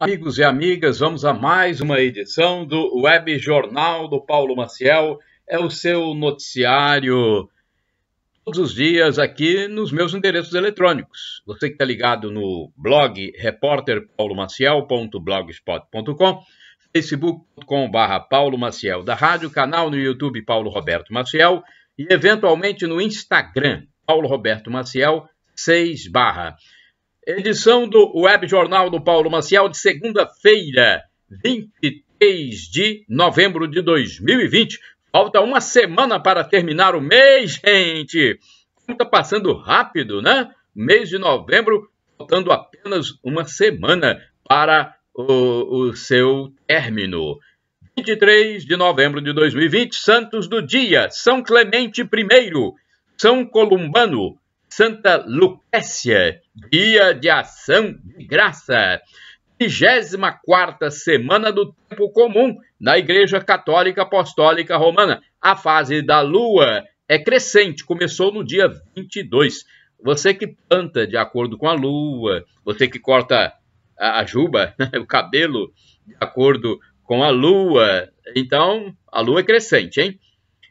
Amigos e amigas, vamos a mais uma edição do Web Jornal do Paulo Maciel. É o seu noticiário todos os dias aqui nos meus endereços eletrônicos. Você que está ligado no blog repórterpaulomaciel.blogspot.com, facebook.com.br Paulo Maciel da Rádio, canal no YouTube Paulo Roberto Maciel e eventualmente no Instagram Paulo Roberto Maciel 6 barra. Edição do Web Jornal do Paulo Maciel de segunda-feira, 23 de novembro de 2020. Falta uma semana para terminar o mês, gente. Está passando rápido, né? Mês de novembro, faltando apenas uma semana para o, o seu término. 23 de novembro de 2020, Santos do Dia, São Clemente I, São Columbano, Santa Lucrécia, dia de ação de graça. 24 semana do tempo comum na Igreja Católica Apostólica Romana. A fase da lua é crescente, começou no dia 22. Você que planta de acordo com a lua, você que corta a, juba, né, o cabelo de acordo com a lua. Então, a lua é crescente, hein?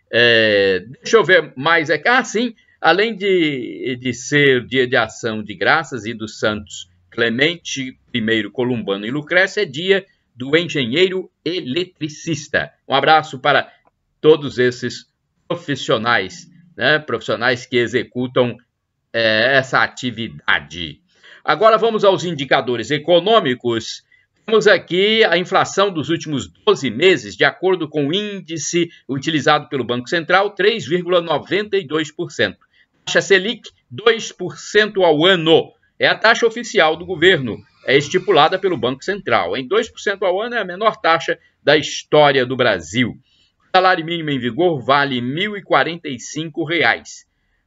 É, deixa eu ver mais aqui. Ah, sim, Além de, de ser dia de ação de graças e dos santos Clemente I Columbano e Lucrécia, é dia do engenheiro eletricista. Um abraço para todos esses profissionais, né? profissionais que executam é, essa atividade. Agora vamos aos indicadores econômicos. Temos aqui a inflação dos últimos 12 meses, de acordo com o índice utilizado pelo Banco Central, 3,92% taxa Selic 2% ao ano. É a taxa oficial do governo, é estipulada pelo Banco Central. Em 2% ao ano é a menor taxa da história do Brasil. O salário mínimo em vigor vale R$ 1.045.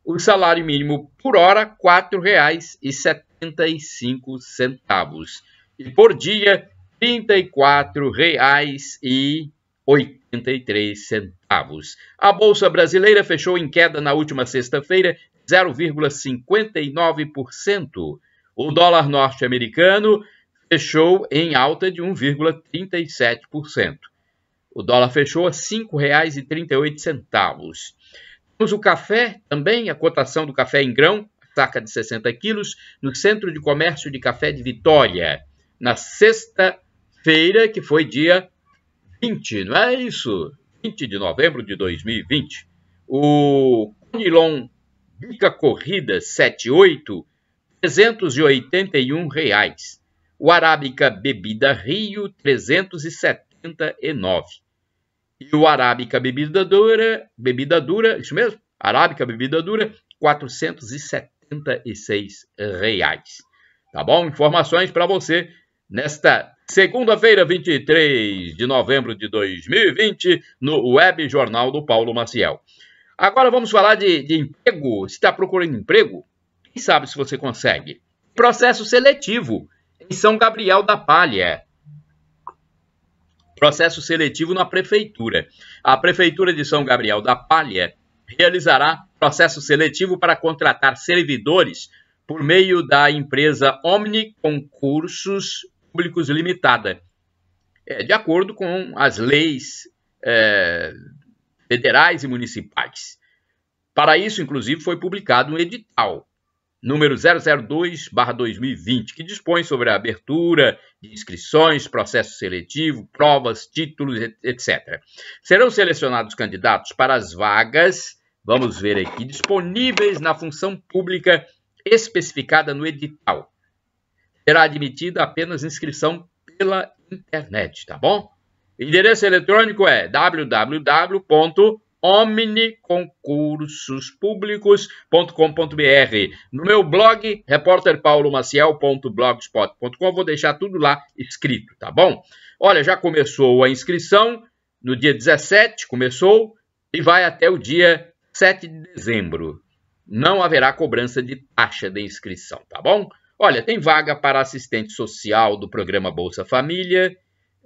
O salário mínimo por hora, R$ 4,75. E por dia, R$ 34,00. 83 centavos. A bolsa brasileira fechou em queda na última sexta-feira, 0,59%. O dólar norte-americano fechou em alta de 1,37%. O dólar fechou a R$ 5,38. Temos o café também, a cotação do café em grão, saca de 60 quilos, no Centro de Comércio de Café de Vitória, na sexta-feira, que foi dia 20, não é isso? 20 de novembro de 2020, o Conilon Bica Corrida 78, 381 reais. O Arábica Bebida Rio, 379. E o Arábica Bebida Dura, bebida dura isso mesmo? Arábica Bebida Dura, 476 reais. Tá bom? Informações para você nesta segunda-feira, 23 de novembro de 2020, no Web Jornal do Paulo Maciel. Agora vamos falar de, de emprego. Se está procurando emprego, quem sabe se você consegue? Processo seletivo em São Gabriel da Palha. Processo seletivo na Prefeitura. A Prefeitura de São Gabriel da Palha realizará processo seletivo para contratar servidores por meio da empresa Omni Concursos públicos limitada, é, de acordo com as leis é, federais e municipais. Para isso, inclusive, foi publicado um edital, número 002-2020, que dispõe sobre a abertura de inscrições, processo seletivo, provas, títulos, etc. Serão selecionados candidatos para as vagas, vamos ver aqui, disponíveis na função pública especificada no edital será admitida apenas inscrição pela internet, tá bom? Endereço eletrônico é Br. No meu blog, repórterpaulomaciel.blogspot.com, vou deixar tudo lá escrito, tá bom? Olha, já começou a inscrição, no dia 17 começou e vai até o dia 7 de dezembro. Não haverá cobrança de taxa de inscrição, tá bom? Olha, tem vaga para assistente social do programa Bolsa Família,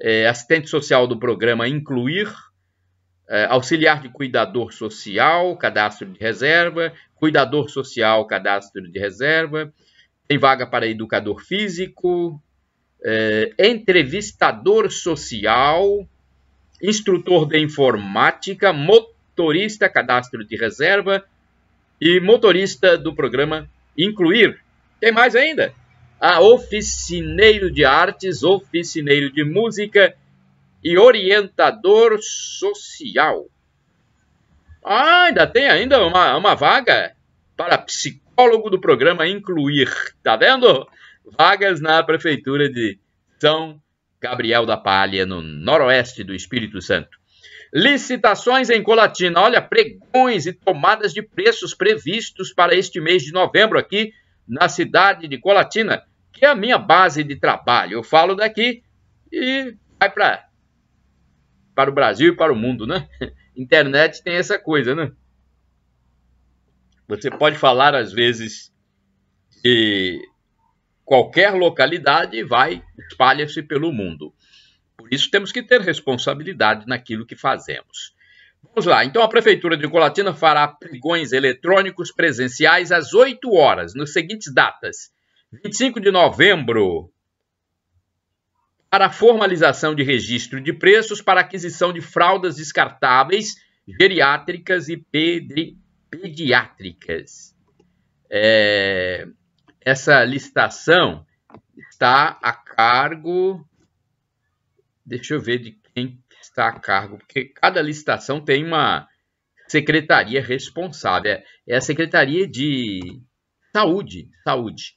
é, assistente social do programa Incluir, é, auxiliar de cuidador social, cadastro de reserva, cuidador social, cadastro de reserva, tem vaga para educador físico, é, entrevistador social, instrutor de informática, motorista, cadastro de reserva e motorista do programa Incluir. Tem mais ainda? A oficineiro de artes, oficineiro de música e orientador social. Ah, ainda tem ainda uma, uma vaga para psicólogo do programa Incluir. Tá vendo? Vagas na prefeitura de São Gabriel da Palha, no noroeste do Espírito Santo. Licitações em Colatina. Olha, pregões e tomadas de preços previstos para este mês de novembro aqui na cidade de Colatina, que é a minha base de trabalho. Eu falo daqui e vai para para o Brasil e para o mundo, né? Internet tem essa coisa, né? Você pode falar às vezes de qualquer localidade e vai espalha-se pelo mundo. Por isso temos que ter responsabilidade naquilo que fazemos. Vamos lá. Então, a Prefeitura de Colatina fará pregões eletrônicos presenciais às 8 horas, nas seguintes datas: 25 de novembro, para formalização de registro de preços para aquisição de fraldas descartáveis, geriátricas e pedri, pediátricas. É, essa licitação está a cargo. Deixa eu ver de quem está a cargo, porque cada licitação tem uma secretaria responsável. É, é a Secretaria de Saúde. Saúde.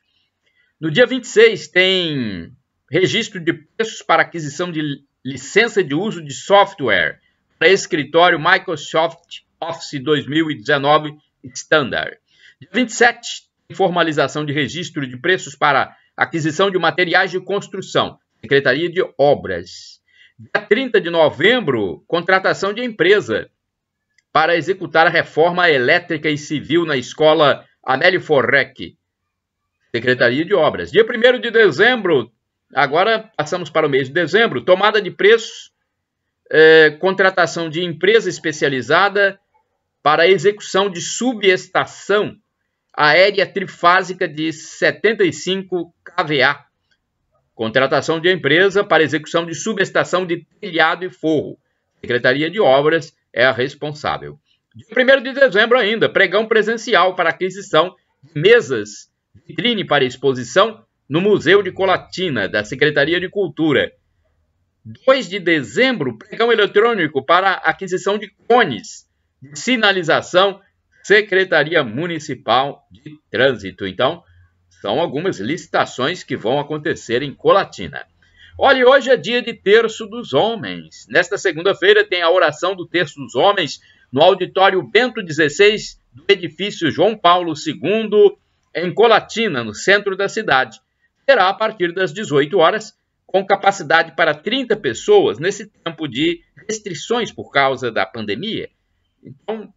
No dia 26 tem registro de preços para aquisição de licença de uso de software para escritório Microsoft Office 2019 Standard. Dia 27 formalização de registro de preços para aquisição de materiais de construção, Secretaria de Obras. Dia 30 de novembro, contratação de empresa para executar a reforma elétrica e civil na escola Amélio Forrec, Secretaria de Obras. Dia 1 de dezembro, agora passamos para o mês de dezembro, tomada de preços, é, contratação de empresa especializada para execução de subestação aérea trifásica de 75 kVA Contratação de empresa para execução de subestação de telhado e forro. Secretaria de Obras é a responsável. Dia 1 de dezembro ainda, pregão presencial para aquisição de mesas, vitrine para exposição no Museu de Colatina, da Secretaria de Cultura. 2 de dezembro, pregão eletrônico para aquisição de cones de sinalização, Secretaria Municipal de Trânsito. Então, são algumas licitações que vão acontecer em Colatina. Olhe, hoje é dia de Terço dos Homens. Nesta segunda-feira tem a oração do Terço dos Homens no auditório Bento XVI do edifício João Paulo II, em Colatina, no centro da cidade. Será a partir das 18 horas, com capacidade para 30 pessoas nesse tempo de restrições por causa da pandemia. Então,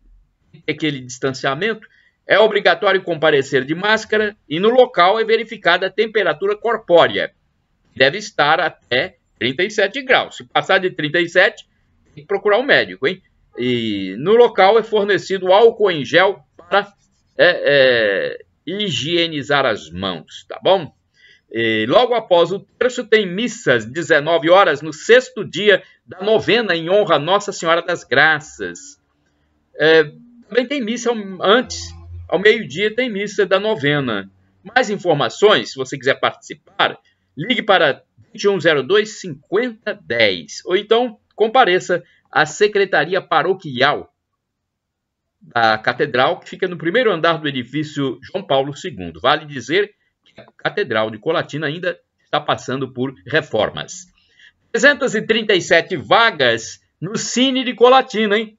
aquele distanciamento, é obrigatório comparecer de máscara e no local é verificada a temperatura corpórea, que deve estar até 37 graus. Se passar de 37, tem que procurar um médico, hein? E no local é fornecido álcool em gel para é, é, higienizar as mãos, tá bom? E logo após o terço tem missas, 19 horas, no sexto dia da novena em honra a Nossa Senhora das Graças. É, também tem missa antes ao meio-dia tem missa da novena. Mais informações, se você quiser participar, ligue para 2102 5010 ou então compareça à Secretaria Paroquial da Catedral, que fica no primeiro andar do edifício João Paulo II. Vale dizer que a Catedral de Colatina ainda está passando por reformas. 337 vagas no Cine de Colatina, hein?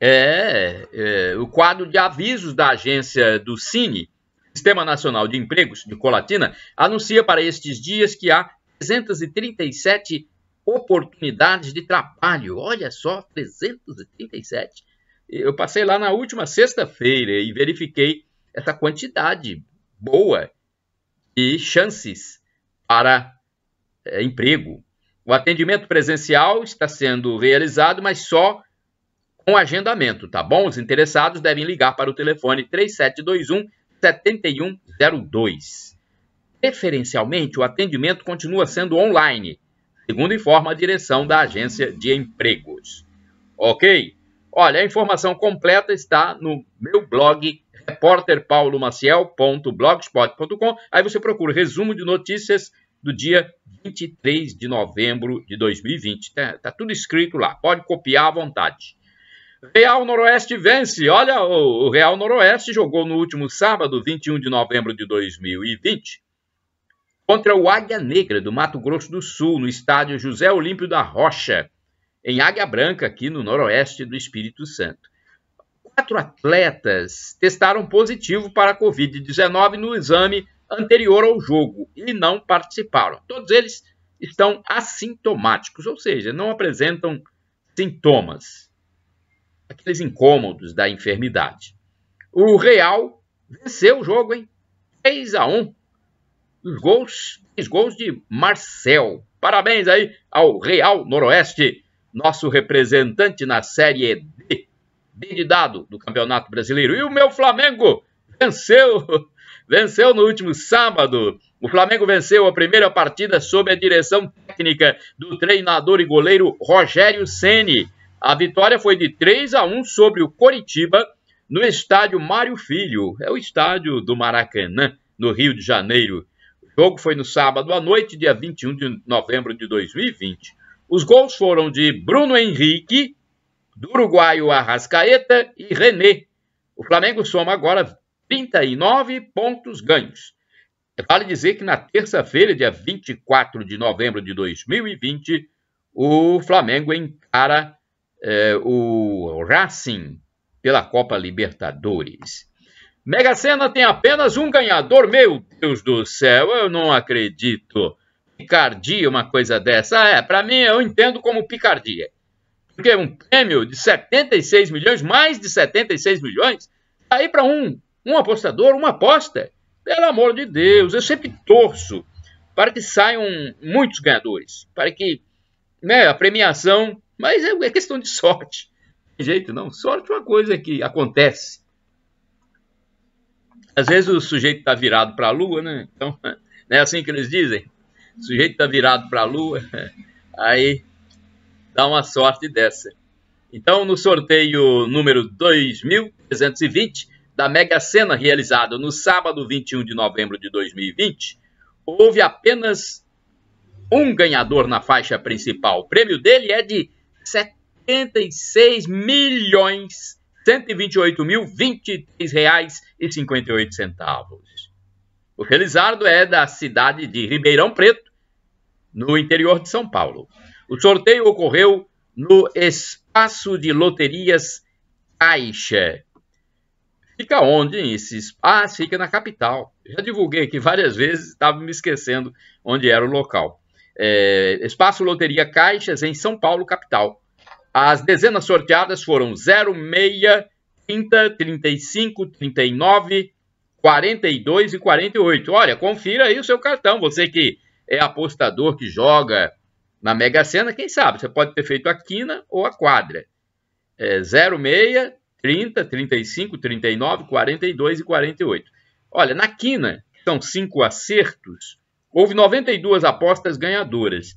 é, é, o quadro de avisos da agência do Cine, Sistema Nacional de Empregos de Colatina, anuncia para estes dias que há 337 oportunidades de trabalho. Olha só, 337. Eu passei lá na última sexta-feira e verifiquei essa quantidade boa de chances para é, emprego. O atendimento presencial está sendo realizado, mas só com agendamento, tá bom? Os interessados devem ligar para o telefone 3721 7102. Preferencialmente, o atendimento continua sendo online, segundo informa a direção da Agência de Empregos. Ok? Olha, a informação completa está no meu blog repórterpaulomaciel.blogspot.com. Aí você procura resumo de notícias do dia 23 de novembro de 2020. Está tá tudo escrito lá. Pode copiar à vontade. Real Noroeste vence. Olha, o Real Noroeste jogou no último sábado, 21 de novembro de 2020, contra o Águia Negra do Mato Grosso do Sul, no estádio José Olímpio da Rocha, em Águia Branca, aqui no Noroeste do Espírito Santo. Quatro atletas testaram positivo para a Covid-19 no exame anterior ao jogo e não participaram. Todos eles estão assintomáticos, ou seja, não apresentam sintomas aqueles incômodos da enfermidade. O Real venceu o jogo, hein? 3 a 1. Os gols, os gols de Marcel. Parabéns aí ao Real Noroeste, nosso representante na Série D, D de dado do Campeonato Brasileiro. E o meu Flamengo venceu, venceu no último sábado. O Flamengo venceu a primeira partida sob a direção técnica do treinador e goleiro Rogério Ceni a vitória foi de 3 a 1 sobre o Coritiba no estádio Mário Filho, é o estádio do Maracanã, no Rio de Janeiro. O jogo foi no sábado à noite, dia 21 de novembro de 2020. Os gols foram de Bruno Henrique, do uruguaio Arrascaeta e René. O Flamengo soma agora 39 pontos ganhos. É vale dizer que na terça-feira, dia 24 de novembro de 2020, o Flamengo encara é, o Racing pela Copa Libertadores. Mega Sena tem apenas um ganhador, meu Deus do céu, eu não acredito. Picardia, uma coisa dessa. Ah, é, para mim eu entendo como picardia. Porque um prêmio de 76 milhões, mais de 76 milhões, tá aí para um, um apostador, uma aposta. Pelo amor de Deus, eu sempre torço para que saiam muitos ganhadores, para que né, a premiação mas é, é questão de sorte. De jeito não. Sorte é uma coisa que acontece. Às vezes o sujeito está virado para a lua, né? Então, não é assim que eles dizem? O sujeito está virado para a lua, aí dá uma sorte dessa. Então, no sorteio número 2320 da Mega Sena, realizado no sábado 21 de novembro de 2020, houve apenas um ganhador na faixa principal. O prêmio dele é de 76 milhões 128 mil 23 reais e 58 centavos. O Felizardo é da cidade de Ribeirão Preto, no interior de São Paulo. O sorteio ocorreu no espaço de loterias Caixa. Fica onde esse espaço? Fica na capital. Já divulguei aqui várias vezes, estava me esquecendo onde era o local é, Espaço Loteria Caixas, em São Paulo, capital. As dezenas sorteadas foram 06, 30, 35, 39, 42 e 48. Olha, confira aí o seu cartão. Você que é apostador que joga na Mega Sena, quem sabe? Você pode ter feito a quina ou a quadra. É, 06, 30, 35, 39, 42 e 48. Olha, na quina, são cinco acertos, Houve 92 apostas ganhadoras,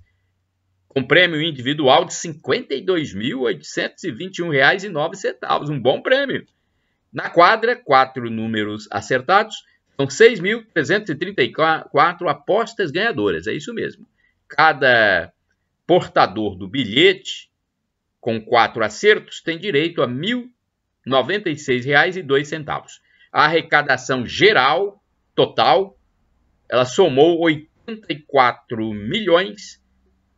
com prêmio individual de R$ 52.821,09, um bom prêmio. Na quadra, quatro números acertados, são 6.334 apostas ganhadoras, é isso mesmo. Cada portador do bilhete, com quatro acertos, tem direito a R$ 1.096,02. A arrecadação geral, total, ela somou R$ 54 milhões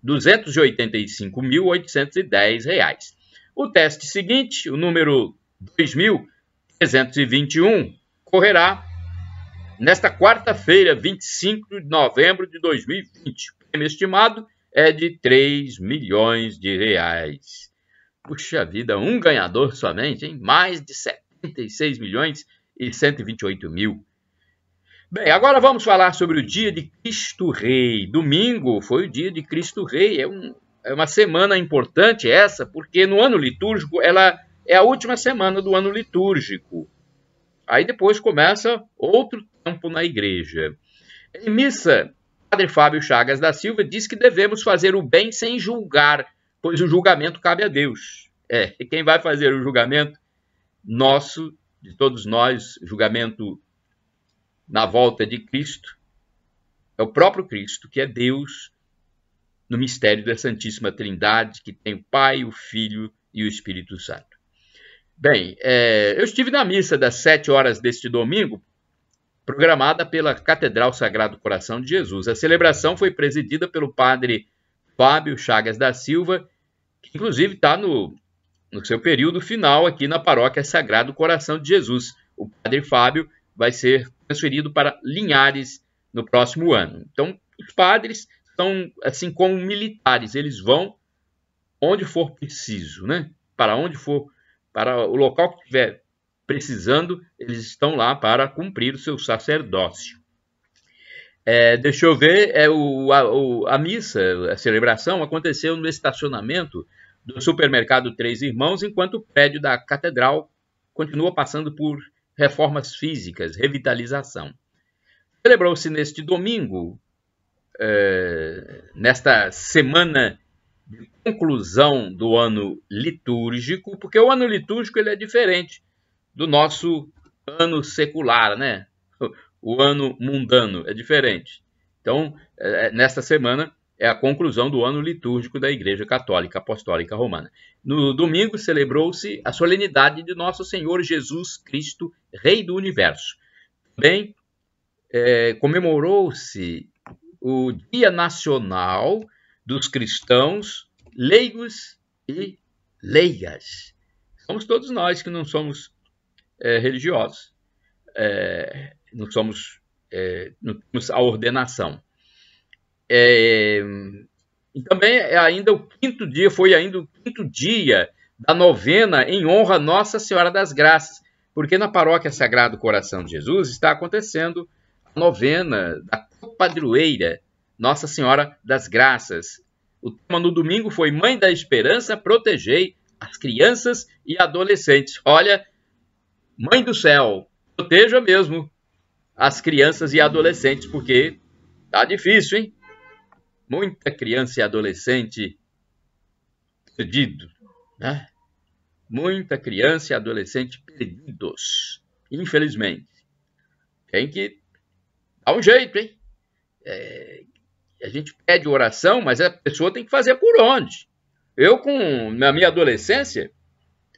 285.810 reais. O teste seguinte, o número 2321, correrá nesta quarta-feira, 25 de novembro de 2020. O prêmio estimado é de 3 milhões de reais. Puxa vida, um ganhador somente, hein? Mais de 76 milhões e 128 mil Bem, agora vamos falar sobre o dia de Cristo Rei. Domingo foi o dia de Cristo Rei. É, um, é uma semana importante essa, porque no ano litúrgico ela é a última semana do ano litúrgico. Aí depois começa outro tempo na igreja. Em missa, Padre Fábio Chagas da Silva diz que devemos fazer o bem sem julgar, pois o julgamento cabe a Deus. É, e quem vai fazer o julgamento nosso, de todos nós, julgamento na volta de Cristo, é o próprio Cristo que é Deus no mistério da Santíssima Trindade, que tem o Pai, o Filho e o Espírito Santo. Bem, é, eu estive na missa das sete horas deste domingo, programada pela Catedral Sagrado Coração de Jesus. A celebração foi presidida pelo padre Fábio Chagas da Silva, que inclusive está no, no seu período final aqui na paróquia Sagrado Coração de Jesus. O padre Fábio vai ser transferido para Linhares no próximo ano. Então, os padres são assim como militares, eles vão onde for preciso, né? Para onde for, para o local que tiver precisando, eles estão lá para cumprir o seu sacerdócio. É, deixa eu ver, é, o, a, o, a, missa, a celebração, aconteceu no estacionamento do supermercado Três Irmãos, enquanto o prédio da catedral continua passando por reformas físicas, revitalização. Celebrou-se neste domingo, é, nesta semana de conclusão do ano litúrgico, porque o ano litúrgico ele é diferente do nosso ano secular, né? O ano mundano é diferente. Então, é, é, nesta semana, é a conclusão do ano litúrgico da Igreja Católica Apostólica Romana. No domingo celebrou-se a solenidade de Nosso Senhor Jesus Cristo, Rei do Universo. Também é, comemorou-se o Dia Nacional dos Cristãos Leigos e Leigas. Somos todos nós que não somos é, religiosos, é, não somos, é, não temos a ordenação. É, e também é ainda o quinto dia, foi ainda o quinto dia da novena em honra a Nossa Senhora das Graças, porque na paróquia Sagrado Coração de Jesus está acontecendo a novena da padroeira Nossa Senhora das Graças. O tema no domingo foi Mãe da Esperança, protegei as crianças e adolescentes. Olha, Mãe do céu, proteja mesmo as crianças e adolescentes, porque tá difícil, hein? muita criança e adolescente perdido, né? Muita criança e adolescente perdidos, infelizmente. Tem que dar um jeito, hein? É, a gente pede oração, mas a pessoa tem que fazer por onde. Eu, com, na minha adolescência,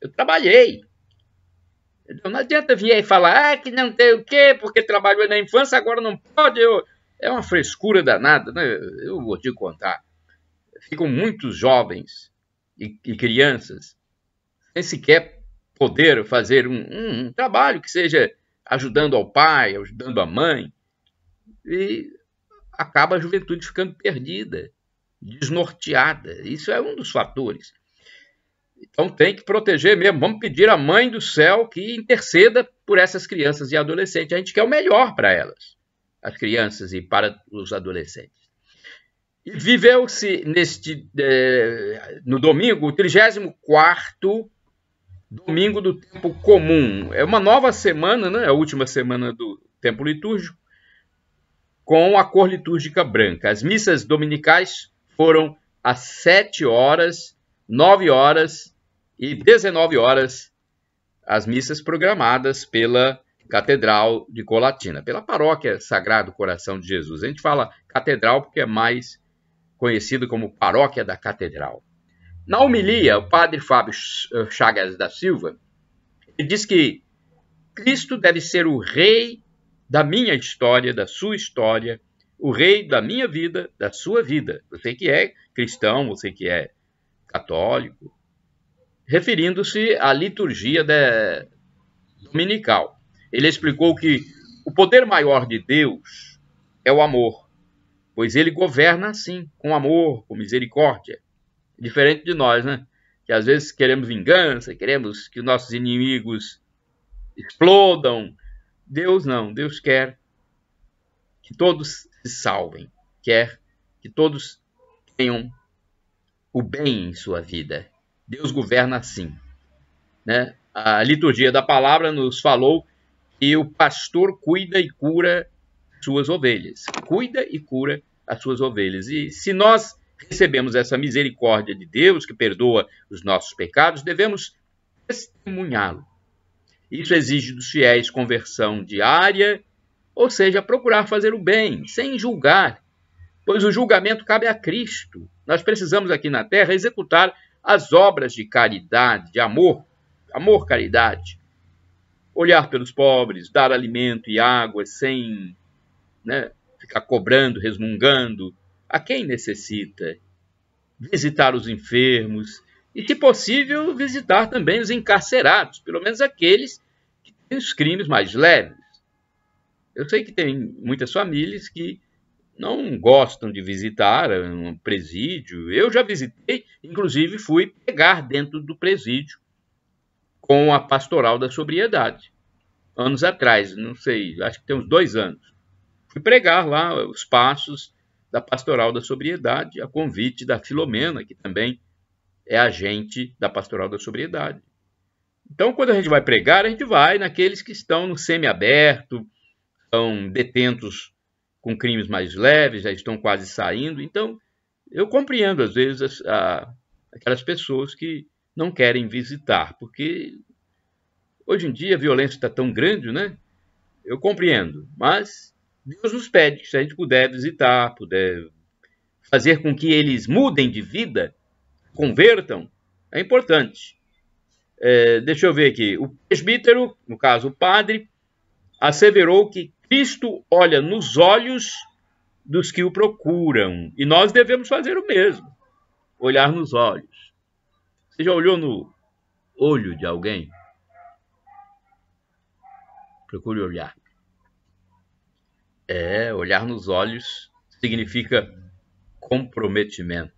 eu trabalhei. Então, não adianta vir aí falar ah, que não tem o quê, porque trabalhou na infância, agora não pode. Eu, é uma frescura danada, né? Eu vou te contar. Ficam muitos jovens e, e crianças sem sequer poder fazer um, um, um trabalho que seja ajudando ao pai, ajudando a mãe. E acaba a juventude ficando perdida, desnorteada. Isso é um dos fatores. Então tem que proteger mesmo. Vamos pedir à mãe do céu que interceda por essas crianças e adolescentes. A gente quer o melhor para elas as crianças e para os adolescentes. Viveu-se neste eh, no domingo, o 34 domingo do tempo comum. É uma nova semana, né? É a última semana do tempo litúrgico, com a cor litúrgica branca. As missas dominicais foram às 7 horas, 9 horas e 19 horas, as missas programadas pela Catedral de Colatina, pela paróquia Sagrado Coração de Jesus. A gente fala catedral porque é mais conhecido como paróquia da Catedral. Na homilia, o padre Fábio eh, Chagas da Silva diz que Cristo deve ser o rei da minha história, da sua história, o rei da minha vida, da sua vida. Você que é cristão, você que é católico, referindo-se à liturgia dominical. Ele explicou que o poder maior de Deus é o amor, pois ele governa assim, com amor, com misericórdia. Diferente de nós, né? Que às vezes queremos vingança, queremos que nossos inimigos explodam. Deus não, Deus quer que todos se salvem, quer que todos tenham o bem em sua vida. Deus governa assim. Né? A liturgia da palavra nos falou e o pastor cuida e cura suas ovelhas. Cuida e cura as suas ovelhas. E se nós recebemos essa misericórdia de Deus que perdoa os nossos pecados, devemos testemunhá-lo. Isso exige dos fiéis conversão diária, ou seja, procurar fazer o bem, sem julgar, pois o julgamento cabe a Cristo. Nós precisamos aqui na terra executar as obras de caridade, de amor, amor, caridade, olhar pelos pobres, dar alimento e água sem né, ficar cobrando, resmungando, a quem necessita, visitar os enfermos e, se possível, visitar também os encarcerados, pelo menos aqueles que têm os crimes mais leves. Eu sei que tem muitas famílias que não gostam de visitar um presídio. Eu já visitei, inclusive fui pegar dentro do presídio com a pastoral da sobriedade, anos atrás, não sei, acho que tem uns dois anos. Fui pregar lá os passos da pastoral da sobriedade, a convite da Filomena, que também é agente da pastoral da sobriedade. Então, quando a gente vai pregar, a gente vai naqueles que estão no semiaberto, são detentos com crimes mais leves, já estão quase saindo. Então, eu compreendo, às vezes, a, aquelas pessoas que não querem visitar, porque hoje em dia a violência está tão grande, né? Eu compreendo, mas Deus nos pede que se a gente puder visitar, puder fazer com que eles mudem de vida, convertam, é importante. É, deixa eu ver aqui. O presbítero, no caso o padre, asseverou que Cristo olha nos olhos dos que o procuram e nós devemos fazer o mesmo, olhar nos olhos. Você já olhou no olho de alguém? Procure olhar. É, olhar nos olhos significa comprometimento.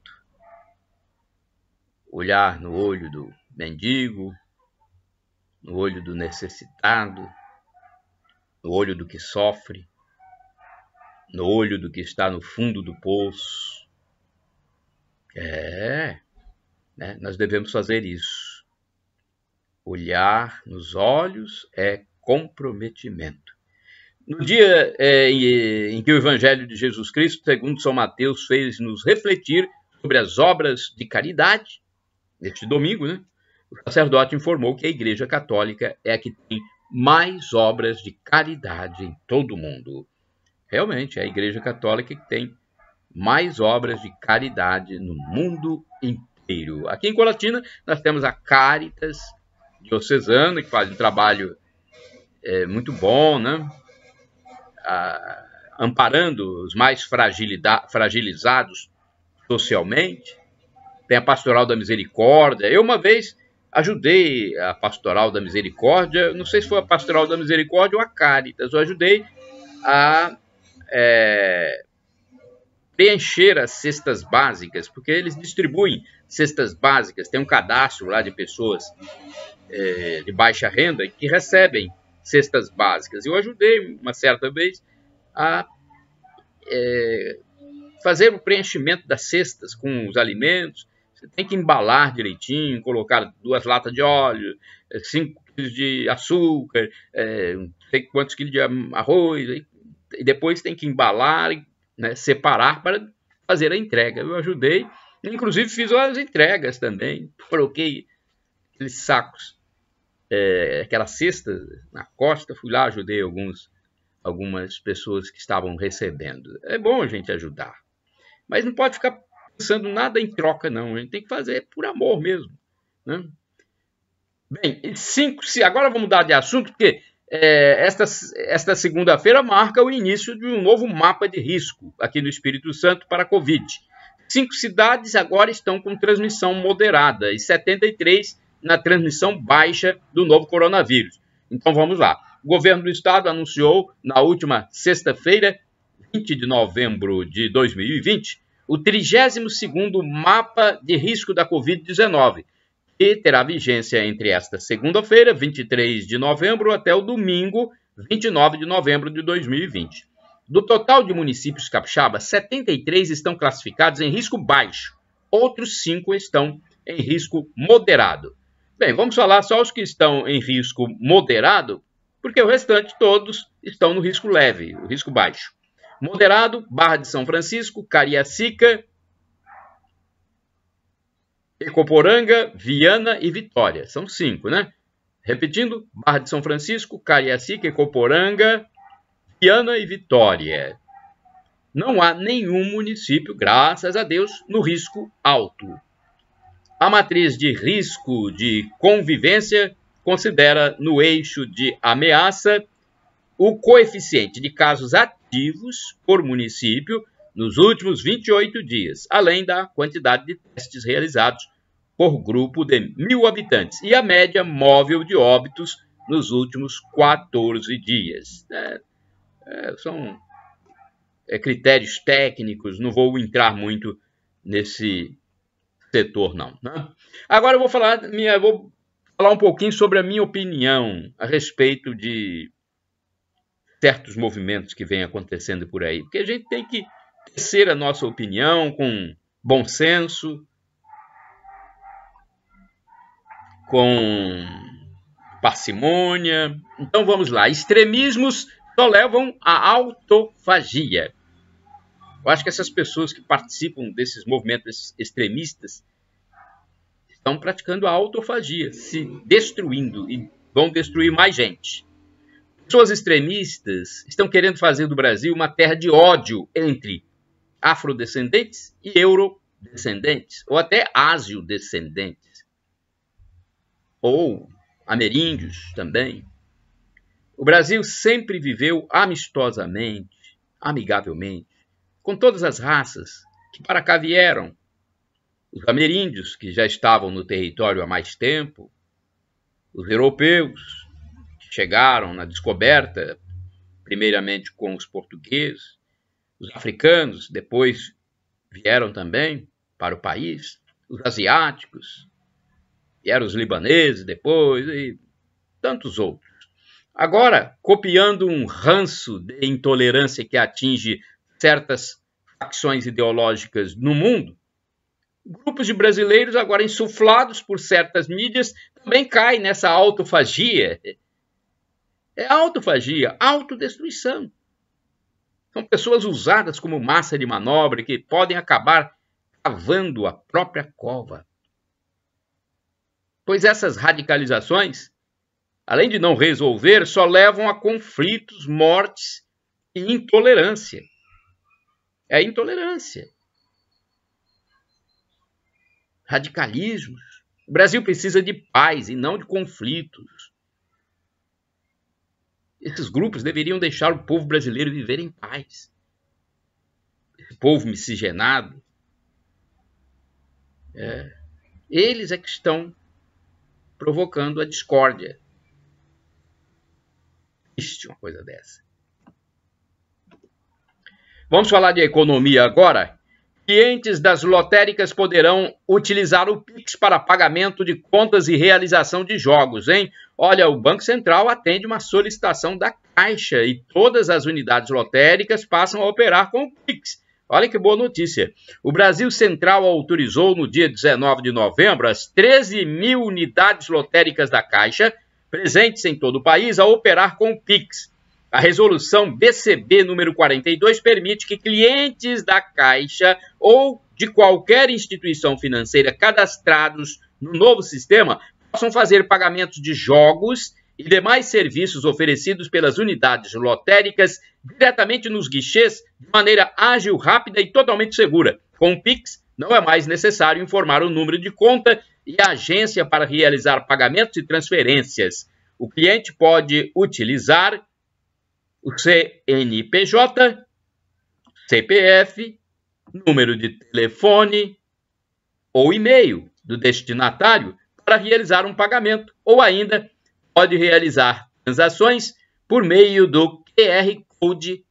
Olhar no olho do mendigo, no olho do necessitado, no olho do que sofre, no olho do que está no fundo do poço. É, né? Nós devemos fazer isso. Olhar nos olhos é comprometimento. No dia é, em que o Evangelho de Jesus Cristo, segundo São Mateus, fez-nos refletir sobre as obras de caridade, neste domingo, né? o sacerdote informou que a Igreja Católica é a que tem mais obras de caridade em todo o mundo. Realmente, é a Igreja Católica que tem mais obras de caridade no mundo inteiro inteiro. Aqui em Colatina, nós temos a Caritas Diocesana, que faz um trabalho é, muito bom, né? amparando os mais fragilizados socialmente. Tem a Pastoral da Misericórdia. Eu, uma vez, ajudei a Pastoral da Misericórdia, não sei se foi a Pastoral da Misericórdia ou a Caritas, eu ajudei a é, preencher as cestas básicas, porque eles distribuem cestas básicas, tem um cadastro lá de pessoas é, de baixa renda que recebem cestas básicas. Eu ajudei uma certa vez a é, fazer o preenchimento das cestas com os alimentos. Você tem que embalar direitinho, colocar duas latas de óleo, é, cinco quilos de açúcar, é, não sei quantos quilos de arroz, e depois tem que embalar e né, separar para fazer a entrega. Eu ajudei, inclusive fiz as entregas também, coloquei aqueles sacos, é, aquelas cestas na costa, fui lá, ajudei alguns, algumas pessoas que estavam recebendo. É bom a gente ajudar, mas não pode ficar pensando nada em troca, não. A gente tem que fazer por amor mesmo. Né? Bem, cinco, se agora vamos mudar de assunto, porque é, esta, esta segunda-feira marca o início de um novo mapa de risco aqui no Espírito Santo para a Covid. Cinco cidades agora estão com transmissão moderada e 73 na transmissão baixa do novo coronavírus. Então vamos lá. O governo do estado anunciou na última sexta-feira, 20 de novembro de 2020, o 32º mapa de risco da Covid-19, e terá vigência entre esta segunda-feira, 23 de novembro, até o domingo, 29 de novembro de 2020. Do total de municípios capixaba, 73 estão classificados em risco baixo, outros 5 estão em risco moderado. Bem, vamos falar só os que estão em risco moderado, porque o restante todos estão no risco leve, o risco baixo. Moderado, Barra de São Francisco, Cariacica, Ecoporanga, Viana e Vitória. São cinco, né? Repetindo, Barra de São Francisco, Cariacica, Ecoporanga, Viana e Vitória. Não há nenhum município, graças a Deus, no risco alto. A matriz de risco de convivência considera no eixo de ameaça o coeficiente de casos ativos por município nos últimos 28 dias, além da quantidade de testes realizados por grupo de mil habitantes e a média móvel de óbitos nos últimos 14 dias. É, é, são é, critérios técnicos, não vou entrar muito nesse setor, não. Né? Agora eu vou falar, minha, vou falar um pouquinho sobre a minha opinião a respeito de certos movimentos que vêm acontecendo por aí, porque a gente tem que exercer a nossa opinião com bom senso, com parcimônia. Então vamos lá, extremismos só levam à autofagia. Eu acho que essas pessoas que participam desses movimentos extremistas estão praticando a autofagia, se destruindo e vão destruir mais gente. Pessoas extremistas estão querendo fazer do Brasil uma terra de ódio entre afrodescendentes e eurodescendentes, ou até asiodescendentes, ou ameríndios também. O Brasil sempre viveu amistosamente, amigavelmente, com todas as raças que para cá vieram. Os ameríndios, que já estavam no território há mais tempo, os europeus, que chegaram na descoberta, primeiramente com os portugueses, os africanos depois vieram também para o país, os asiáticos, vieram os libaneses depois e tantos outros. Agora, copiando um ranço de intolerância que atinge certas facções ideológicas no mundo, grupos de brasileiros, agora insuflados por certas mídias, também caem nessa autofagia. É autofagia, autodestruição. São pessoas usadas como massa de manobra que podem acabar cavando a própria cova. Pois essas radicalizações, além de não resolver, só levam a conflitos, mortes e intolerância. É intolerância. Radicalismos. O Brasil precisa de paz e não de conflitos. Esses grupos deveriam deixar o povo brasileiro viver em paz. Esse povo miscigenado. É, eles é que estão provocando a discórdia. Existe uma coisa dessa. Vamos falar de economia agora? Clientes das lotéricas poderão utilizar o Pix para pagamento de contas e realização de jogos, hein? Olha, o Banco Central atende uma solicitação da Caixa e todas as unidades lotéricas passam a operar com o Pix. Olha que boa notícia. O Brasil Central autorizou no dia 19 de novembro as 13 mil unidades lotéricas da Caixa, presentes em todo o país, a operar com o Pix. A resolução BCB número 42 permite que clientes da Caixa ou de qualquer instituição financeira cadastrados no novo sistema possam fazer pagamentos de jogos e demais serviços oferecidos pelas unidades lotéricas diretamente nos guichês de maneira ágil, rápida e totalmente segura. Com o Pix, não é mais necessário informar o número de conta e a agência para realizar pagamentos e transferências. O cliente pode utilizar o CNPJ, CPF, número de telefone ou e-mail do destinatário para realizar um pagamento ou ainda pode realizar transações por meio do QR Code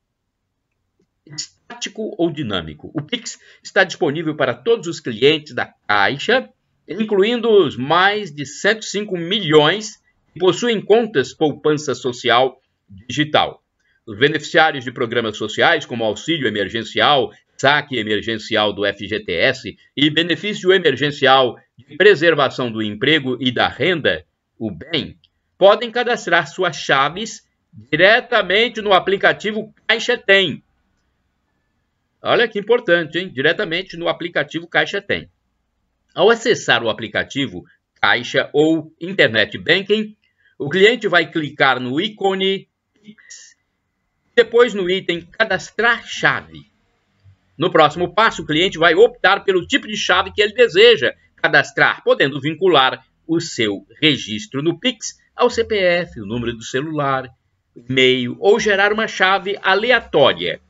estático ou dinâmico. O Pix está disponível para todos os clientes da Caixa, incluindo os mais de 105 milhões que possuem contas poupança social digital. Os beneficiários de programas sociais, como auxílio emergencial saque emergencial do FGTS e benefício emergencial de preservação do emprego e da renda, o BEM, podem cadastrar suas chaves diretamente no aplicativo Caixa Tem. Olha que importante, hein? Diretamente no aplicativo Caixa Tem. Ao acessar o aplicativo Caixa ou Internet Banking, o cliente vai clicar no ícone e depois no item Cadastrar Chave. No próximo passo, o cliente vai optar pelo tipo de chave que ele deseja cadastrar, podendo vincular o seu registro no Pix ao CPF, o número do celular, e-mail ou gerar uma chave aleatória.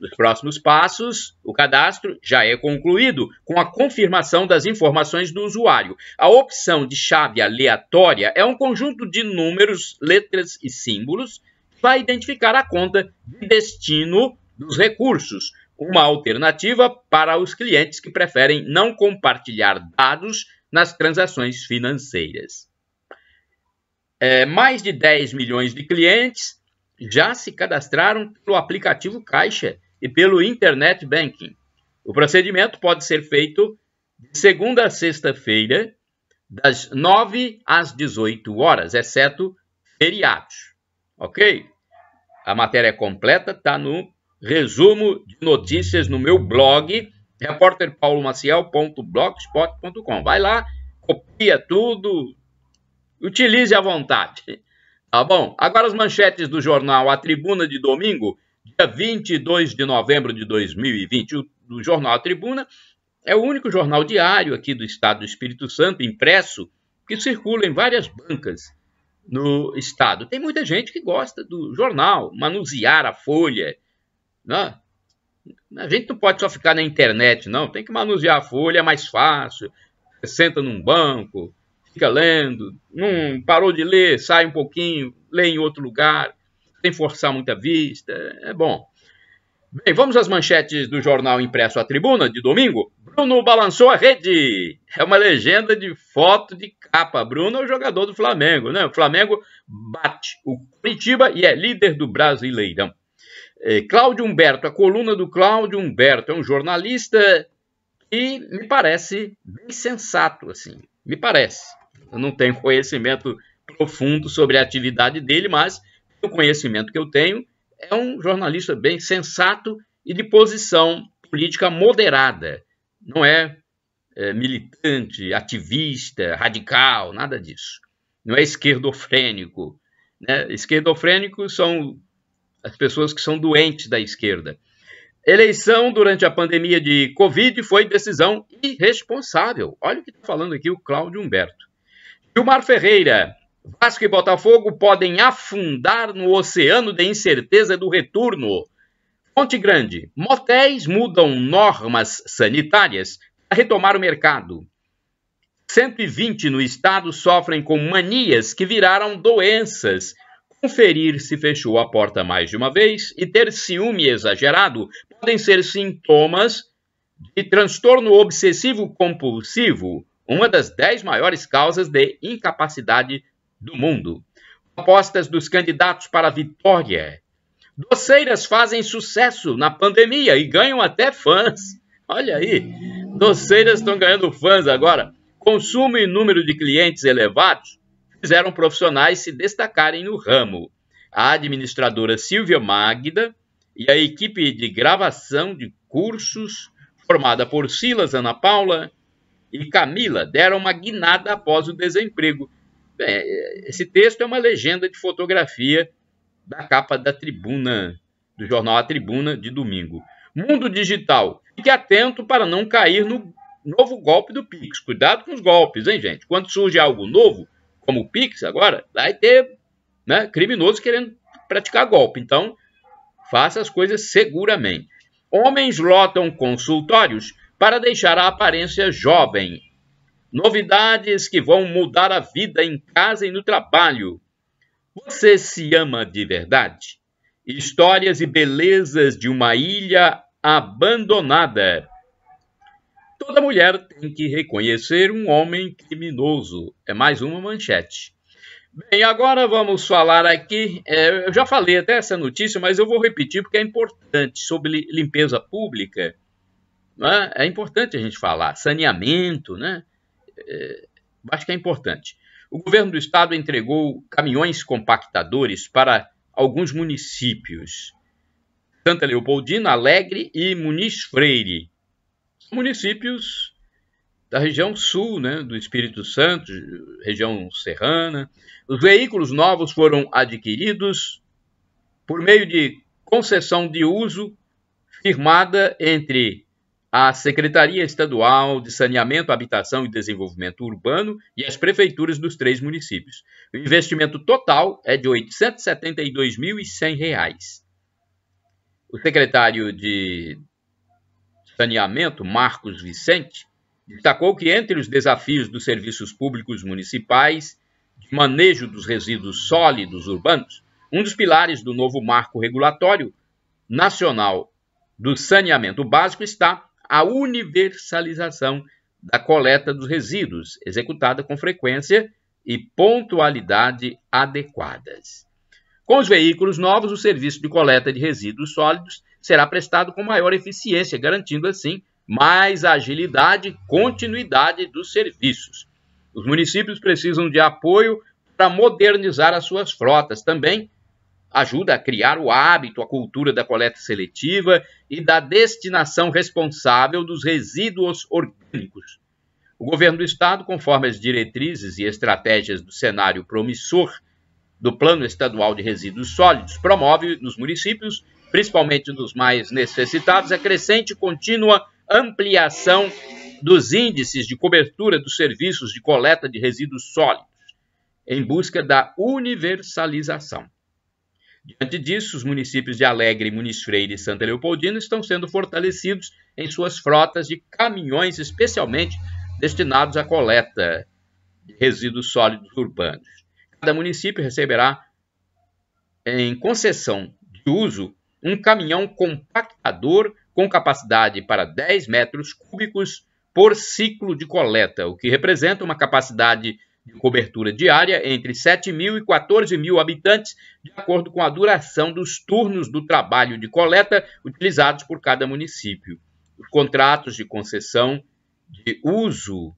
Nos próximos passos, o cadastro já é concluído com a confirmação das informações do usuário. A opção de chave aleatória é um conjunto de números, letras e símbolos que vai identificar a conta de destino dos recursos, uma alternativa para os clientes que preferem não compartilhar dados nas transações financeiras. É, mais de 10 milhões de clientes já se cadastraram pelo aplicativo Caixa e pelo Internet Banking. O procedimento pode ser feito de segunda a sexta-feira, das 9 às 18 horas, exceto feriados. Ok? A matéria completa está no resumo de notícias no meu blog, repórterpaulomaciel.blogspot.com. Vai lá, copia tudo, utilize à vontade. Tá bom? Agora as manchetes do jornal A Tribuna de domingo, dia 22 de novembro de 2020. do o jornal A Tribuna é o único jornal diário aqui do estado do Espírito Santo, impresso, que circula em várias bancas no estado. Tem muita gente que gosta do jornal, manusear a folha, né? A gente não pode só ficar na internet, não. Tem que manusear a folha, é mais fácil. Você senta num banco, fica lendo, não parou de ler, sai um pouquinho, lê em outro lugar, sem forçar muita vista, é bom. Bem, vamos às manchetes do jornal impresso à tribuna de domingo. Bruno balançou a rede. É uma legenda de foto de capa. Bruno é o jogador do Flamengo, né? O Flamengo bate o Curitiba e é líder do Brasileirão. É, Cláudio Humberto, a coluna do Cláudio Humberto, é um jornalista que me parece bem sensato, assim, me parece. Eu não tenho conhecimento profundo sobre a atividade dele, mas o conhecimento que eu tenho é um jornalista bem sensato e de posição política moderada. Não é, é militante, ativista, radical, nada disso. Não é esquerdofrênico. Né? Esquerdofrênicos são as pessoas que são doentes da esquerda. Eleição durante a pandemia de Covid foi decisão irresponsável. Olha o que está falando aqui o Cláudio Humberto. Gilmar Ferreira, Vasco e Botafogo podem afundar no oceano de incerteza do retorno. Ponte Grande, motéis mudam normas sanitárias para retomar o mercado. 120 no estado sofrem com manias que viraram doenças Conferir se fechou a porta mais de uma vez e ter ciúme exagerado podem ser sintomas de transtorno obsessivo compulsivo, uma das dez maiores causas de incapacidade do mundo. Apostas dos candidatos para a vitória. Doceiras fazem sucesso na pandemia e ganham até fãs. Olha aí, doceiras estão ganhando fãs agora. Consumo e número de clientes elevados fizeram profissionais se destacarem no ramo. A administradora Silvia Magda e a equipe de gravação de cursos, formada por Silas, Ana Paula e Camila, deram uma guinada após o desemprego. Bem, esse texto é uma legenda de fotografia da capa da tribuna, do jornal A Tribuna, de domingo. Mundo digital. Fique atento para não cair no novo golpe do Pix. Cuidado com os golpes, hein, gente? Quando surge algo novo, como o Pix agora, vai ter né, criminoso querendo praticar golpe. Então, faça as coisas seguramente. Homens lotam consultórios para deixar a aparência jovem. Novidades que vão mudar a vida em casa e no trabalho. Você se ama de verdade? Histórias e belezas de uma ilha abandonada. Toda mulher tem que reconhecer um homem criminoso. É mais uma manchete. Bem, agora vamos falar aqui. É, eu já falei até essa notícia, mas eu vou repetir porque é importante sobre limpeza pública. Né? É importante a gente falar. Saneamento, né? É, acho que é importante. O governo do estado entregou caminhões compactadores para alguns municípios. Santa Leopoldina, Alegre e Muniz Freire municípios da região sul né, do Espírito Santo, região serrana. Os veículos novos foram adquiridos por meio de concessão de uso firmada entre a Secretaria Estadual de Saneamento, Habitação e Desenvolvimento Urbano e as prefeituras dos três municípios. O investimento total é de R$ 872.100. O secretário de Saneamento, Marcos Vicente, destacou que entre os desafios dos serviços públicos municipais de manejo dos resíduos sólidos urbanos, um dos pilares do novo marco regulatório nacional do saneamento básico está a universalização da coleta dos resíduos, executada com frequência e pontualidade adequadas. Com os veículos novos, o serviço de coleta de resíduos sólidos será prestado com maior eficiência, garantindo assim mais agilidade e continuidade dos serviços. Os municípios precisam de apoio para modernizar as suas frotas. Também ajuda a criar o hábito, a cultura da coleta seletiva e da destinação responsável dos resíduos orgânicos. O governo do estado, conforme as diretrizes e estratégias do cenário promissor do Plano Estadual de Resíduos Sólidos, promove nos municípios principalmente dos mais necessitados, a é crescente e contínua ampliação dos índices de cobertura dos serviços de coleta de resíduos sólidos, em busca da universalização. Diante disso, os municípios de Alegre, Muniz Freire e Santa Leopoldina estão sendo fortalecidos em suas frotas de caminhões, especialmente destinados à coleta de resíduos sólidos urbanos. Cada município receberá em concessão de uso um caminhão compactador com capacidade para 10 metros cúbicos por ciclo de coleta, o que representa uma capacidade de cobertura diária entre 7 mil e 14 mil habitantes, de acordo com a duração dos turnos do trabalho de coleta utilizados por cada município. Os contratos de concessão de uso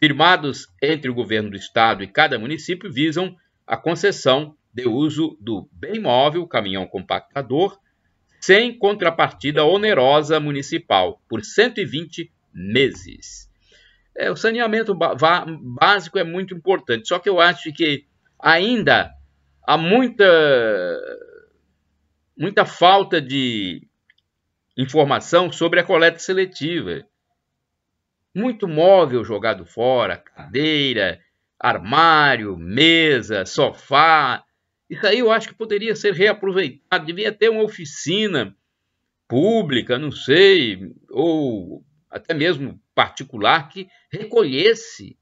firmados entre o governo do estado e cada município visam a concessão de uso do bem móvel, caminhão compactador, sem contrapartida onerosa municipal, por 120 meses. É, o saneamento básico é muito importante, só que eu acho que ainda há muita, muita falta de informação sobre a coleta seletiva. Muito móvel jogado fora, cadeira, armário, mesa, sofá, isso aí eu acho que poderia ser reaproveitado, devia ter uma oficina pública, não sei, ou até mesmo particular que recolhesse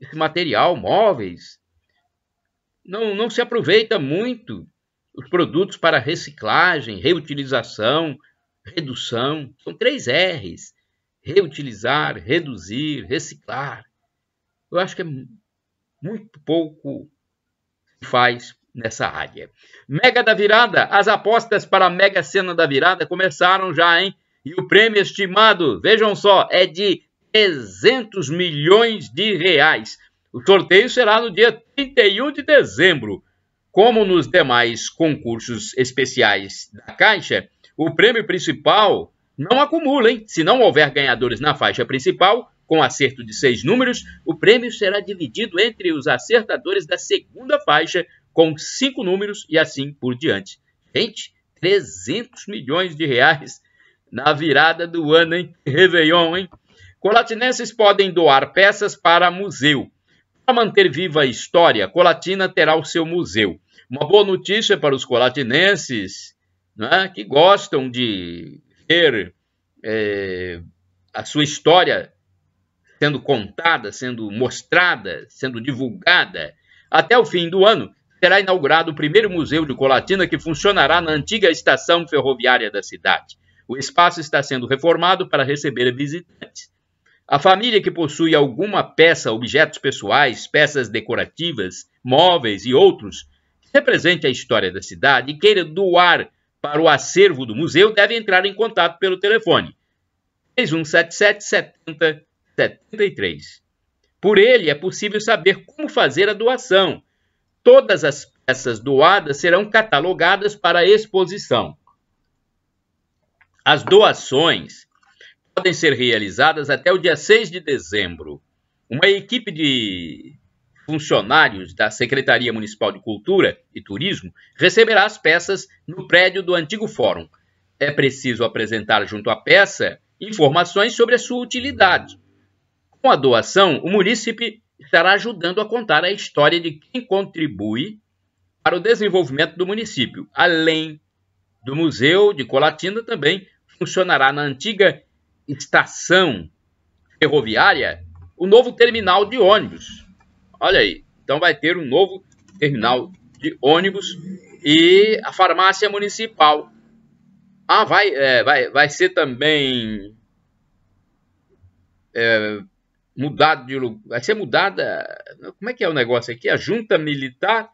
esse material, móveis. Não, não se aproveita muito os produtos para reciclagem, reutilização, redução. São três R's: reutilizar, reduzir, reciclar. Eu acho que é muito pouco faz nessa área. Mega da Virada, as apostas para a Mega Sena da Virada começaram já, hein? E o prêmio estimado, vejam só, é de 300 milhões de reais. O sorteio será no dia 31 de dezembro. Como nos demais concursos especiais da Caixa, o prêmio principal não acumula, hein? Se não houver ganhadores na faixa principal, com acerto de seis números, o prêmio será dividido entre os acertadores da segunda faixa com cinco números e assim por diante. Gente, 300 milhões de reais na virada do ano, hein? Réveillon, hein? Colatinenses podem doar peças para museu. Para manter viva a história, Colatina terá o seu museu. Uma boa notícia para os colatinenses né, que gostam de ver é, a sua história sendo contada, sendo mostrada, sendo divulgada. Até o fim do ano, será inaugurado o primeiro museu de Colatina que funcionará na antiga estação ferroviária da cidade. O espaço está sendo reformado para receber visitantes. A família que possui alguma peça, objetos pessoais, peças decorativas, móveis e outros que represente a história da cidade e queira doar para o acervo do museu deve entrar em contato pelo telefone 3177 70 Por ele é possível saber como fazer a doação todas as peças doadas serão catalogadas para exposição. As doações podem ser realizadas até o dia 6 de dezembro. Uma equipe de funcionários da Secretaria Municipal de Cultura e Turismo receberá as peças no prédio do antigo fórum. É preciso apresentar junto à peça informações sobre a sua utilidade. Com a doação, o munícipe estará ajudando a contar a história de quem contribui para o desenvolvimento do município. Além do Museu de Colatina, também funcionará na antiga estação ferroviária o novo terminal de ônibus. Olha aí, então vai ter um novo terminal de ônibus e a farmácia municipal. Ah, vai, é, vai, vai ser também é, mudado de lugar. Vai ser mudada. Como é que é o negócio aqui? A junta militar.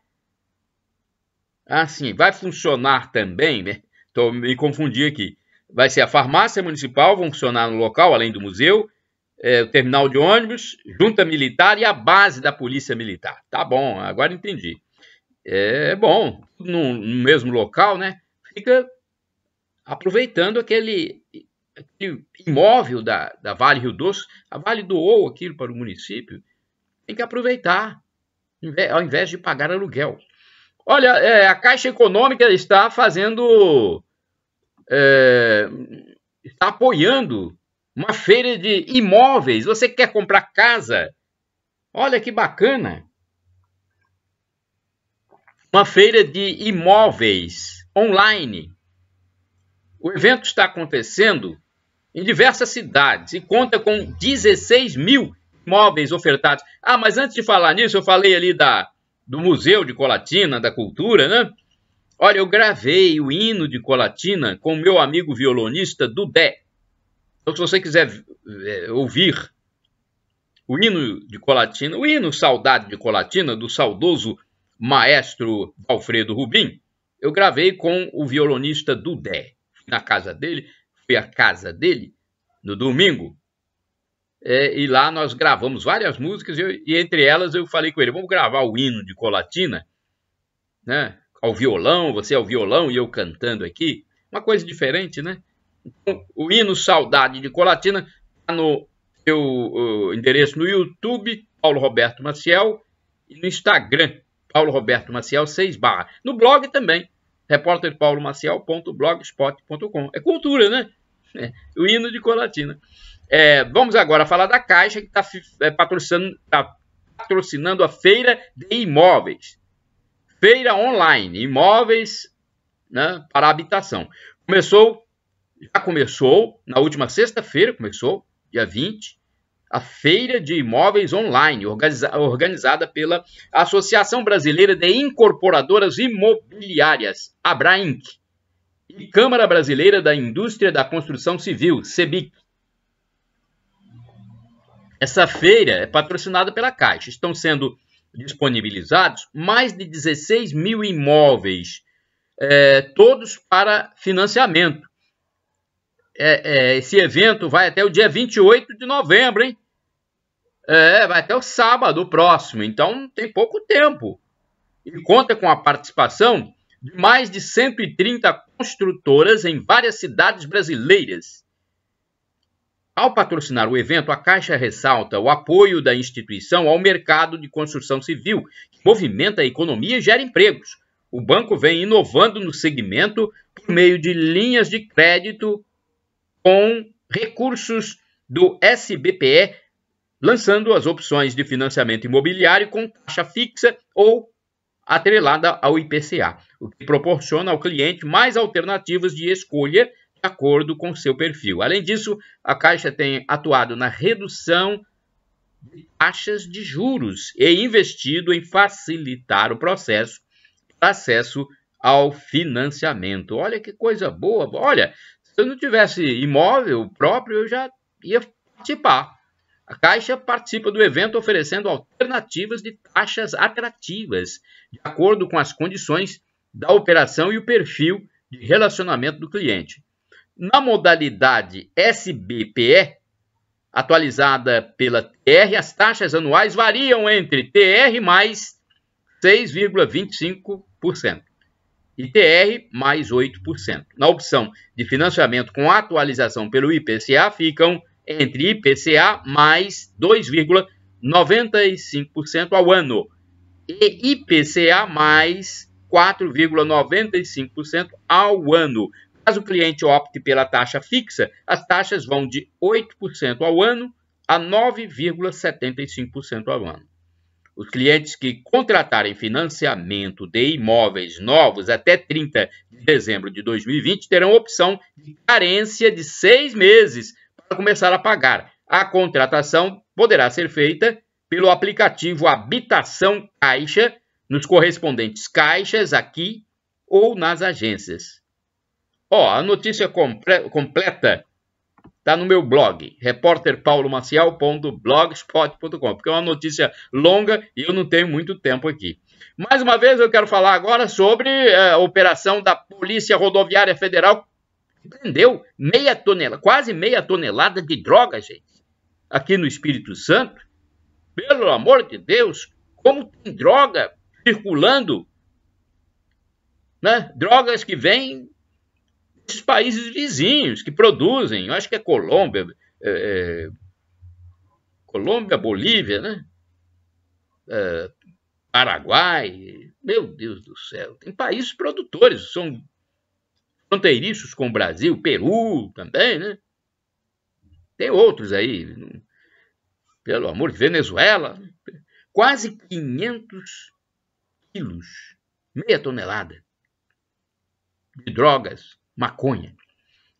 Ah, sim, vai funcionar também, né? Tô, me confundindo aqui. Vai ser a farmácia municipal, vão funcionar no local, além do museu, é, o terminal de ônibus, junta militar e a base da polícia militar. Tá bom, agora entendi. É bom, no, no mesmo local, né? Fica aproveitando aquele aquele imóvel da, da Vale Rio Doce, a Vale doou aquilo para o município, tem que aproveitar, ao invés de pagar aluguel. Olha, é, a Caixa Econômica está fazendo. É, está apoiando uma feira de imóveis. Você quer comprar casa? Olha que bacana! Uma feira de imóveis online. O evento está acontecendo em diversas cidades e conta com 16 mil imóveis ofertados. Ah, mas antes de falar nisso, eu falei ali da, do Museu de Colatina, da cultura, né? Olha, eu gravei o hino de Colatina com meu amigo violonista Dudé. Então, se você quiser é, ouvir o hino de Colatina, o hino Saudade de Colatina, do saudoso maestro Alfredo Rubim, eu gravei com o violonista Dudé, na casa dele, fui à casa dele no domingo. É, e lá nós gravamos várias músicas, eu, e entre elas eu falei com ele: vamos gravar o hino de Colatina, né? Ao violão, você ao é violão e eu cantando aqui. Uma coisa diferente, né? Então, o hino Saudade de Colatina está no seu endereço no YouTube, Paulo Roberto Maciel, e no Instagram, Paulo Roberto Maciel 6 barra. No blog também, repórter É cultura, né? É, o hino de Colatina. É, vamos agora falar da Caixa, que está é, patrocinando, tá patrocinando a feira de imóveis. Feira online, imóveis né, para habitação. Começou, já começou, na última sexta-feira começou, dia 20, a Feira de Imóveis Online, organizada pela Associação Brasileira de Incorporadoras Imobiliárias, ABRAINC, e Câmara Brasileira da Indústria da Construção Civil, CEBIC. Essa feira é patrocinada pela Caixa. Estão sendo disponibilizados mais de 16 mil imóveis, é, todos para financiamento. É, é, esse evento vai até o dia 28 de novembro, hein? É, vai até o sábado próximo, então tem pouco tempo. E conta com a participação de mais de 130 construtoras em várias cidades brasileiras. Ao patrocinar o evento, a Caixa ressalta o apoio da instituição ao mercado de construção civil, que movimenta a economia e gera empregos. O banco vem inovando no segmento por meio de linhas de crédito com recursos do SBPE lançando as opções de financiamento imobiliário com taxa fixa ou atrelada ao IPCA, o que proporciona ao cliente mais alternativas de escolha de acordo com seu perfil. Além disso, a Caixa tem atuado na redução de taxas de juros e investido em facilitar o processo de acesso ao financiamento. Olha que coisa boa! Olha, se eu não tivesse imóvel próprio, eu já ia participar a Caixa participa do evento oferecendo alternativas de taxas atrativas, de acordo com as condições da operação e o perfil de relacionamento do cliente. Na modalidade SBPE, atualizada pela TR, as taxas anuais variam entre TR mais 6,25% e TR mais 8%. Na opção de financiamento com atualização pelo IPCA ficam entre IPCA mais 2,95% ao ano e IPCA mais 4,95% ao ano. Caso o cliente opte pela taxa fixa, as taxas vão de 8% ao ano a 9,75% ao ano. Os clientes que contratarem financiamento de imóveis novos até 30 de dezembro de 2020 terão opção de carência de seis meses para começar a pagar. A contratação poderá ser feita pelo aplicativo Habitação Caixa, nos correspondentes caixas aqui ou nas agências. Ó, oh, a notícia comple completa está no meu blog, repórterpaulomaciel.blogspot.com, porque é uma notícia longa e eu não tenho muito tempo aqui. Mais uma vez, eu quero falar agora sobre eh, a operação da Polícia Rodoviária Federal prendeu meia tonelada, quase meia tonelada de droga, gente, aqui no Espírito Santo. Pelo amor de Deus, como tem droga circulando, né? Drogas que vêm dos países vizinhos, que produzem, eu acho que é Colômbia, é, é, Colômbia, Bolívia, né? É, Paraguai, meu Deus do céu, tem países produtores, são fronteiriços com o Brasil, Peru também, né? Tem outros aí, pelo amor de Venezuela, quase 500 quilos, meia tonelada de drogas, maconha.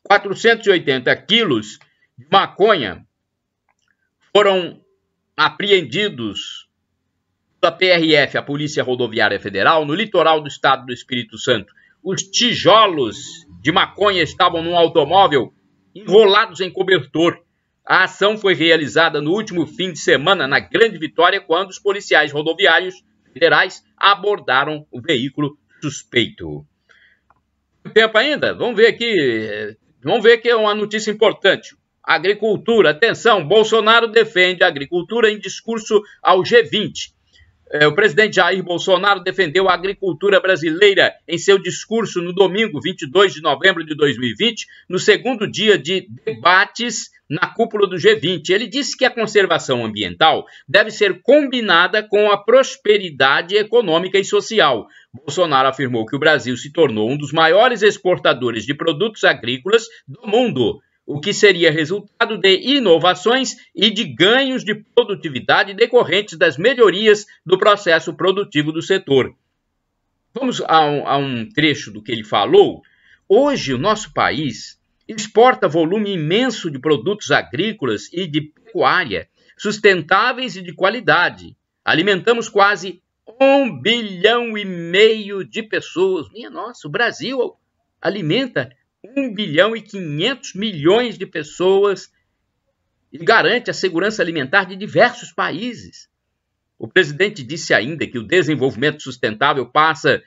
480 quilos de maconha foram apreendidos da PRF, a Polícia Rodoviária Federal, no litoral do estado do Espírito Santo. Os tijolos de maconha estavam num automóvel enrolados em cobertor. A ação foi realizada no último fim de semana na Grande Vitória, quando os policiais rodoviários federais abordaram o veículo suspeito. Tempo ainda? Vamos ver aqui. Vamos ver que é uma notícia importante. Agricultura, atenção, Bolsonaro defende a agricultura em discurso ao G20. É, o presidente Jair Bolsonaro defendeu a agricultura brasileira em seu discurso no domingo, 22 de novembro de 2020, no segundo dia de debates na cúpula do G20. Ele disse que a conservação ambiental deve ser combinada com a prosperidade econômica e social. Bolsonaro afirmou que o Brasil se tornou um dos maiores exportadores de produtos agrícolas do mundo o que seria resultado de inovações e de ganhos de produtividade decorrentes das melhorias do processo produtivo do setor. Vamos a um, a um trecho do que ele falou. Hoje, o nosso país exporta volume imenso de produtos agrícolas e de pecuária, sustentáveis e de qualidade. Alimentamos quase um bilhão e meio de pessoas. Minha nossa, o Brasil alimenta 1 bilhão e 500 milhões de pessoas e garante a segurança alimentar de diversos países. O presidente disse ainda que o desenvolvimento sustentável passa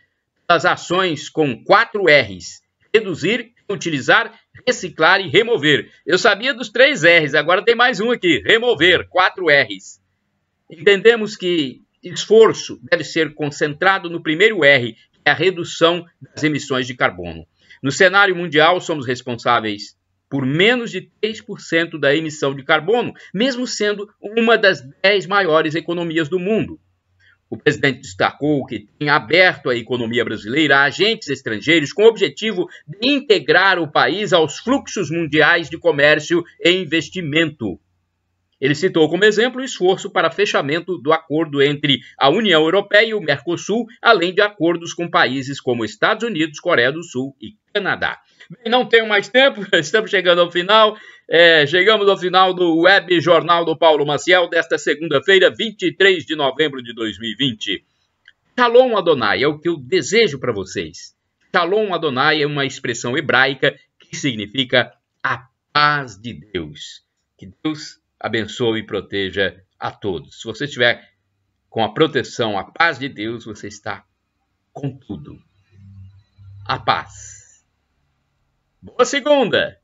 pelas ações com quatro R's: reduzir, utilizar, reciclar e remover. Eu sabia dos três R's, agora tem mais um aqui: remover, quatro R's. Entendemos que esforço deve ser concentrado no primeiro R, que é a redução das emissões de carbono. No cenário mundial, somos responsáveis por menos de 3% da emissão de carbono, mesmo sendo uma das 10 maiores economias do mundo. O presidente destacou que tem aberto a economia brasileira a agentes estrangeiros com o objetivo de integrar o país aos fluxos mundiais de comércio e investimento. Ele citou como exemplo o esforço para fechamento do acordo entre a União Europeia e o Mercosul, além de acordos com países como Estados Unidos, Coreia do Sul e Canadá. Bem, não tenho mais tempo, estamos chegando ao final. É, chegamos ao final do Web Jornal do Paulo Maciel desta segunda-feira, 23 de novembro de 2020. Shalom Adonai é o que eu desejo para vocês. Shalom Adonai é uma expressão hebraica que significa a paz de Deus. Que Deus abençoe e proteja a todos. Se você estiver com a proteção, a paz de Deus, você está com tudo. A paz. Boa segunda!